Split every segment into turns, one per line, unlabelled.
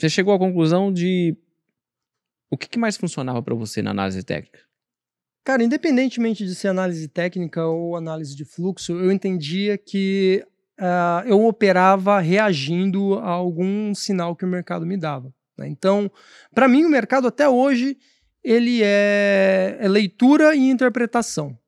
você chegou à conclusão de o que, que mais funcionava para você na análise técnica? Cara, independentemente de ser análise técnica ou análise de fluxo, eu entendia que uh, eu operava reagindo a algum sinal que o mercado me dava. Né? Então, para mim, o mercado até hoje ele é, é leitura e interpretação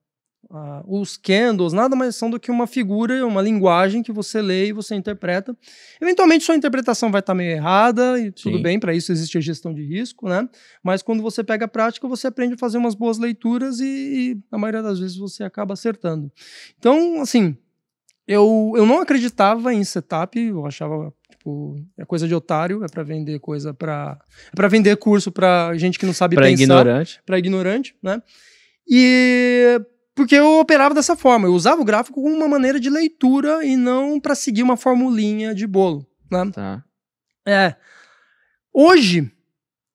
os candles nada mais são do que uma figura, uma linguagem que você lê e você interpreta. Eventualmente sua interpretação vai estar tá meio errada e tudo Sim. bem, para isso existe a gestão de risco, né? Mas quando você pega a prática, você aprende a fazer umas boas leituras e, e na maioria das vezes você acaba acertando. Então, assim, eu, eu não acreditava em setup, eu achava tipo, é coisa de otário, é para vender coisa para é para vender curso para gente que não sabe pra pensar, para ignorante, para ignorante, né? E porque eu operava dessa forma, eu usava o gráfico como uma maneira de leitura e não para seguir uma formulinha de bolo, né? Tá. É. Hoje,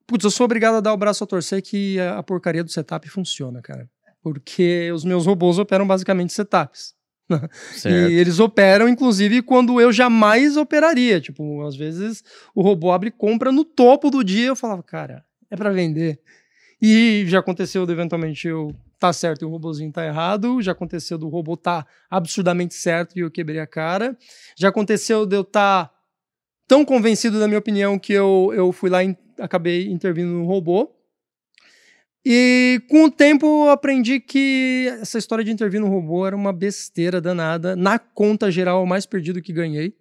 putz, eu sou obrigado a dar o braço a torcer que a porcaria do setup funciona, cara. Porque os meus robôs operam basicamente setups. Né? Certo. E eles operam, inclusive, quando eu jamais operaria. Tipo, às vezes o robô abre compra no topo do dia eu falava, cara, é para vender. E já aconteceu eventualmente eu tá certo e o robôzinho tá errado. Já aconteceu do robô tá absurdamente certo e eu quebrei a cara. Já aconteceu de eu estar tá tão convencido da minha opinião que eu, eu fui lá e acabei intervindo no robô. E com o tempo eu aprendi que essa história de intervir no robô era uma besteira danada. Na conta geral, o mais perdido que ganhei.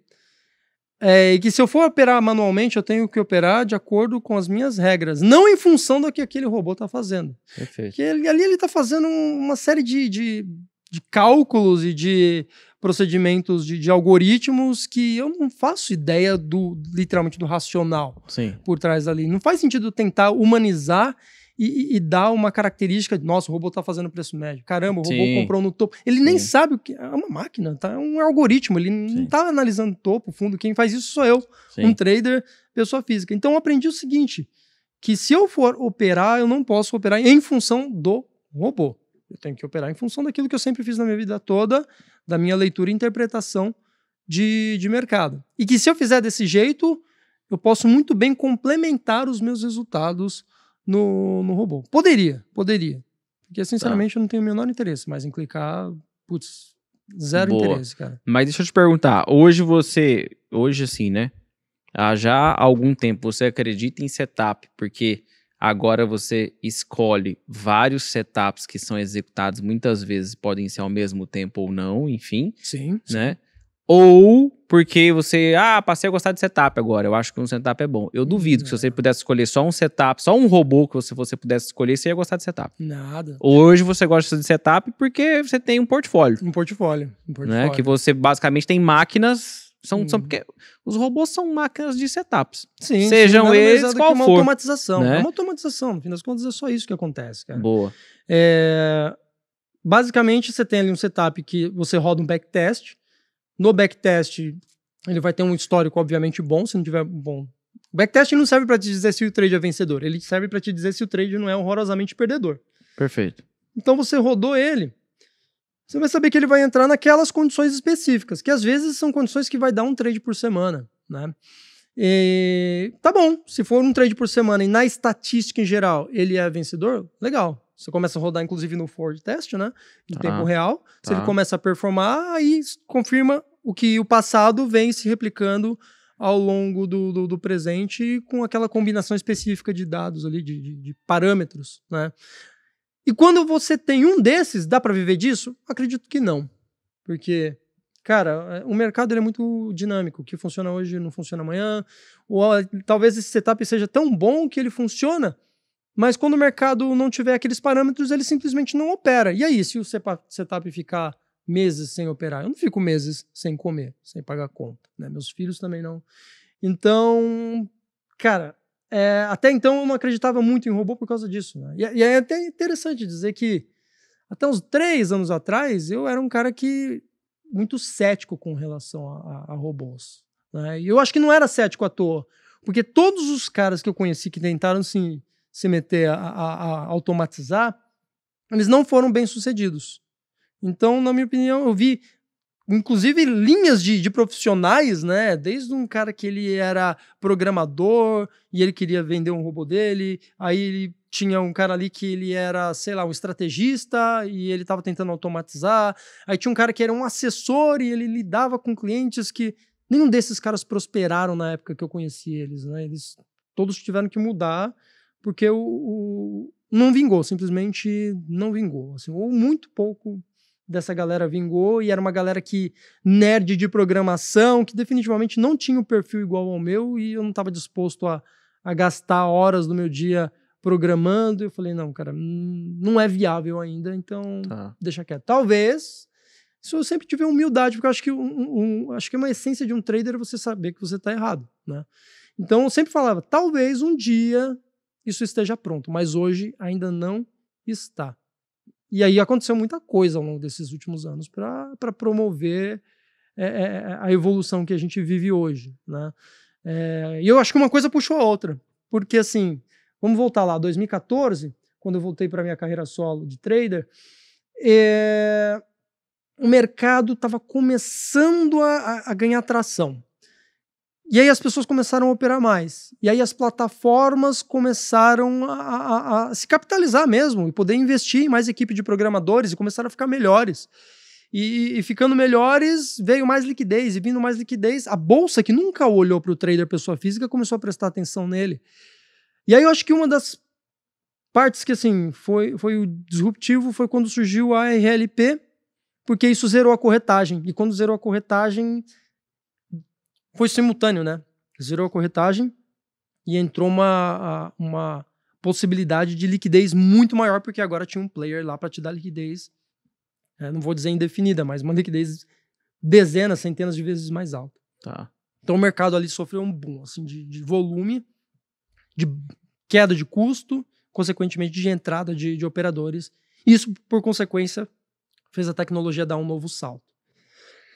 É, e que se eu for operar manualmente, eu tenho que operar de acordo com as minhas regras, não em função do que aquele robô está fazendo. Perfeito. Porque ele, ali ele está fazendo uma série de, de, de, cálculos e de procedimentos de, de, algoritmos que eu não faço ideia do literalmente do racional Sim. por trás ali. Não faz sentido tentar humanizar e, e dá uma característica de, nossa, o robô está fazendo preço médio. Caramba, o Sim. robô comprou no topo. Ele Sim. nem sabe o que é uma máquina, tá? É um algoritmo, ele Sim. não está analisando topo, fundo. Quem faz isso sou eu, um trader, pessoa física. Então eu aprendi o seguinte, que se eu for operar, eu não posso operar em função do robô. Eu tenho que operar em função daquilo que eu sempre fiz na minha vida toda, da minha leitura e interpretação de, de mercado. E que se eu fizer desse jeito, eu posso muito bem complementar os meus resultados no, no robô. Poderia, poderia. Porque, tá. sinceramente, tá. eu não tenho o menor interesse mais em clicar, putz, zero Boa. interesse, cara. Mas deixa eu te perguntar, hoje você, hoje assim, né? Ah, já algum tempo você acredita em setup, porque agora você escolhe vários setups que são executados muitas vezes, podem ser ao mesmo tempo ou não, enfim. Sim. Né? Sim ou porque você, ah, passei a gostar de setup agora, eu acho que um setup é bom. Eu duvido que se você hum. pudesse escolher só um setup, só um robô que você, você pudesse escolher, você ia gostar de setup. Nada. Hoje você gosta de setup porque você tem um portfólio. Um portfólio. Um portfólio. Né? Que você basicamente tem máquinas. São, são hum. porque os robôs são máquinas de setups. Sim, Sejam sim, eles qual uma for. Automatização, né? É uma automatização. No fim das contas, é só isso que acontece, cara. Boa. É, basicamente, você tem ali um setup que você roda um backtest. No backtest, ele vai ter um histórico, obviamente, bom, se não tiver bom. O backtest não serve para te dizer se o trade é vencedor, ele serve para te dizer se o trade não é horrorosamente perdedor. Perfeito. Então você rodou ele, você vai saber que ele vai entrar naquelas condições específicas, que às vezes são condições que vai dar um trade por semana, né? E, tá bom, se for um trade por semana e na estatística em geral ele é vencedor, legal, você começa a rodar, inclusive, no Ford Test, né? Em ah, tempo real. Tá. Você começa a performar, aí confirma o que o passado vem se replicando ao longo do, do, do presente com aquela combinação específica de dados ali, de, de, de parâmetros, né? E quando você tem um desses, dá para viver disso? Acredito que não. Porque cara, o mercado é muito dinâmico. O que funciona hoje não funciona amanhã. Ou ah, talvez esse setup seja tão bom que ele funciona mas quando o mercado não tiver aqueles parâmetros, ele simplesmente não opera. E aí, se o setup ficar meses sem operar, eu não fico meses sem comer, sem pagar conta. Né? Meus filhos também não. Então, cara, é, até então eu não acreditava muito em robô por causa disso. Né? E, é, e, é até interessante dizer que até uns três anos atrás eu era um cara que muito cético com relação a, a, a robôs. Né? E eu acho que não era cético à toa, porque todos os caras que eu conheci que tentaram assim se meter a, a, a automatizar, eles não foram bem sucedidos. Então, na minha opinião, eu vi inclusive linhas de, de, profissionais, né? Desde um cara que ele era programador e ele queria vender um robô dele, aí ele tinha um cara ali que ele era, sei lá, um estrategista e ele estava tentando automatizar. Aí tinha um cara que era um assessor e ele lidava com clientes que nenhum desses caras prosperaram na época que eu conheci eles, né? Eles todos tiveram que mudar porque o, o, não vingou, simplesmente não vingou. Assim, ou muito pouco dessa galera vingou, e era uma galera que nerd de programação, que definitivamente não tinha o um perfil igual ao meu, e eu não estava disposto a, a gastar horas do meu dia programando. Eu falei, não, cara, não é viável ainda, então tá. deixa quieto. Talvez. Se eu sempre tiver humildade, porque eu acho que, um, um, acho que é uma essência de um trader é você saber que você está errado, né? Então eu sempre falava, talvez um dia isso esteja pronto, mas hoje ainda não está. E aí aconteceu muita coisa ao longo desses últimos anos para promover é, é, é, a evolução que a gente vive hoje. Né? É, e eu acho que uma coisa puxou a outra, porque assim, vamos voltar lá, 2014, quando eu voltei para minha carreira solo de trader, é, o mercado estava começando a, a, ganhar tração. E aí as pessoas começaram a operar mais. E aí as plataformas começaram a, a, a, se capitalizar mesmo e poder investir em mais equipe de programadores e começaram a ficar melhores. E, e ficando melhores, veio mais liquidez. E vindo mais liquidez, a bolsa que nunca olhou para o trader pessoa física começou a prestar atenção nele. E aí eu acho que uma das partes que assim foi, foi o disruptivo foi quando surgiu a RLP, porque isso zerou a corretagem. E quando zerou a corretagem, foi simultâneo, né? Zerou a corretagem e entrou uma, uma possibilidade de liquidez muito maior, porque agora tinha um player lá para te dar liquidez, né? não vou dizer indefinida, mas uma liquidez dezenas, centenas de vezes mais alta. Tá. Então o mercado ali sofreu um boom assim, de, de volume, de queda de custo, consequentemente de entrada de, de operadores. Isso, por consequência, fez a tecnologia dar um novo salto.